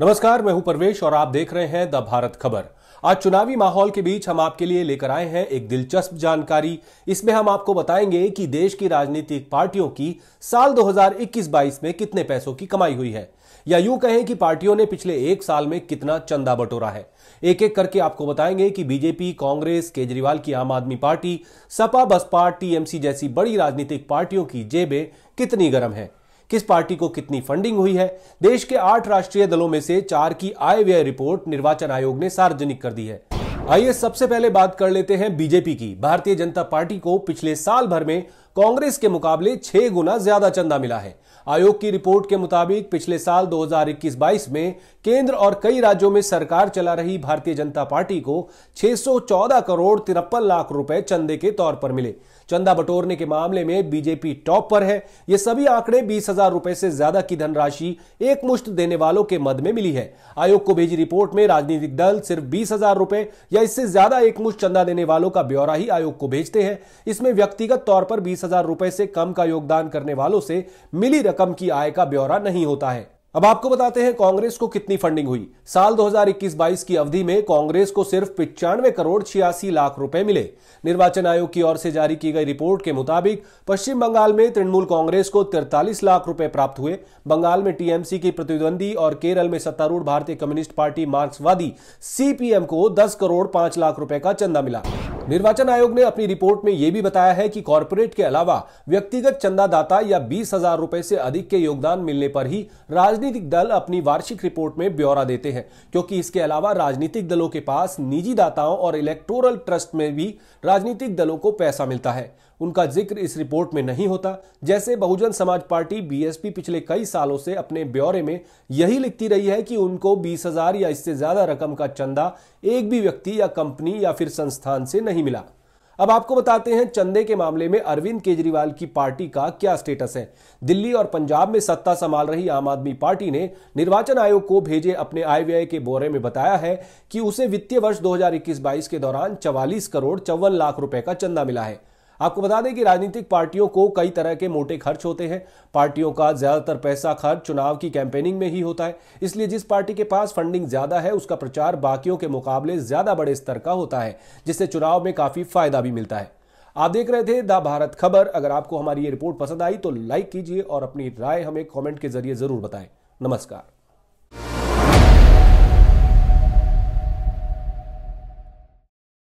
नमस्कार मैं हूं परवेश और आप देख रहे हैं द भारत खबर आज चुनावी माहौल के बीच हम आपके लिए लेकर आए हैं एक दिलचस्प जानकारी इसमें हम आपको बताएंगे कि देश की राजनीतिक पार्टियों की साल 2021-22 में कितने पैसों की कमाई हुई है या यूं कहें कि पार्टियों ने पिछले एक साल में कितना चंदा बटोरा है एक एक करके आपको बताएंगे कि बीजेपी कांग्रेस केजरीवाल की आम आदमी पार्टी सपा बसपा टीएमसी जैसी बड़ी राजनीतिक पार्टियों की जेबें कितनी गर्म है किस पार्टी को कितनी फंडिंग हुई है देश के आठ राष्ट्रीय दलों में से चार की आय व्यय रिपोर्ट निर्वाचन आयोग ने सार्वजनिक कर दी है आइए सबसे पहले बात कर लेते हैं बीजेपी की भारतीय जनता पार्टी को पिछले साल भर में कांग्रेस के मुकाबले छह गुना ज्यादा चंदा मिला है आयोग की रिपोर्ट के मुताबिक पिछले साल 2021-22 में केंद्र और कई राज्यों में सरकार चला रही भारतीय जनता पार्टी को 614 करोड़ तिरपन लाख रुपए चंदे के तौर पर मिले चंदा बटोरने के मामले में बीजेपी टॉप पर है ये सभी आंकड़े बीस हजार रुपए से ज्यादा की धनराशि एकमुश्त देने वालों के मद में मिली है आयोग को भेजी रिपोर्ट में राजनीतिक दल सिर्फ बीस हजार रुपए या इससे ज्यादा एकमुश्त चंदा देने वालों का ब्यौरा ही आयोग को भेजते हैं इसमें व्यक्तिगत तौर पर बीस हजार रुपए से कम का योगदान करने वालों से मिली रकम की आय का ब्यौरा नहीं होता है अब आपको बताते हैं कांग्रेस को कितनी फंडिंग हुई साल 2021-22 की अवधि में कांग्रेस को सिर्फ पिचानवे करोड़ छियासी लाख रुपए मिले निर्वाचन आयोग की ओर से जारी की गई रिपोर्ट के मुताबिक पश्चिम बंगाल में तृणमूल कांग्रेस को तिरतालीस लाख रुपए प्राप्त हुए बंगाल में टीएमसी की प्रतिद्वंदी और केरल में सत्तारूढ़ भारतीय कम्युनिस्ट पार्टी मार्क्सवादी सीपीएम को दस करोड़ पांच लाख रूपये का चंदा मिला निर्वाचन आयोग ने अपनी रिपोर्ट में यह भी बताया है कि कॉरपोरेट के अलावा व्यक्तिगत चंदादाता या बीस हजार रूपए से अधिक के योगदान मिलने पर ही राजनीतिक दल अपनी वार्षिक रिपोर्ट में ब्यौरा देते हैं क्योंकि इसके अलावा राजनीतिक दलों के पास निजी दाताओं और इलेक्टोरल ट्रस्ट में भी राजनीतिक दलों को पैसा मिलता है उनका जिक्र इस रिपोर्ट में नहीं होता जैसे बहुजन समाज पार्टी बीएसपी पिछले कई सालों से अपने ब्यौरे में यही लिखती रही है कि उनको बीस हजार या इससे ज्यादा रकम का चंदा एक भी व्यक्ति या कंपनी या फिर संस्थान से नहीं नहीं मिला अब आपको बताते हैं चंदे के मामले में अरविंद केजरीवाल की पार्टी का क्या स्टेटस है दिल्ली और पंजाब में सत्ता संभाल रही आम आदमी पार्टी ने निर्वाचन आयोग को भेजे अपने आय व्यय के बोरे में बताया है कि उसे वित्तीय वर्ष 2021-22 के दौरान 44 करोड़ चौवन लाख रुपए का चंदा मिला है आपको बता दें कि राजनीतिक पार्टियों को कई तरह के मोटे खर्च होते हैं पार्टियों का ज्यादातर पैसा खर्च चुनाव की कैंपेनिंग में ही होता है इसलिए जिस पार्टी के पास फंडिंग ज्यादा है उसका प्रचार बाकियों के मुकाबले ज्यादा बड़े स्तर का होता है जिससे चुनाव में काफी फायदा भी मिलता है आप देख रहे थे द भारत खबर अगर आपको हमारी ये रिपोर्ट पसंद आई तो लाइक कीजिए और अपनी राय हमें कॉमेंट के जरिए जरूर बताएं नमस्कार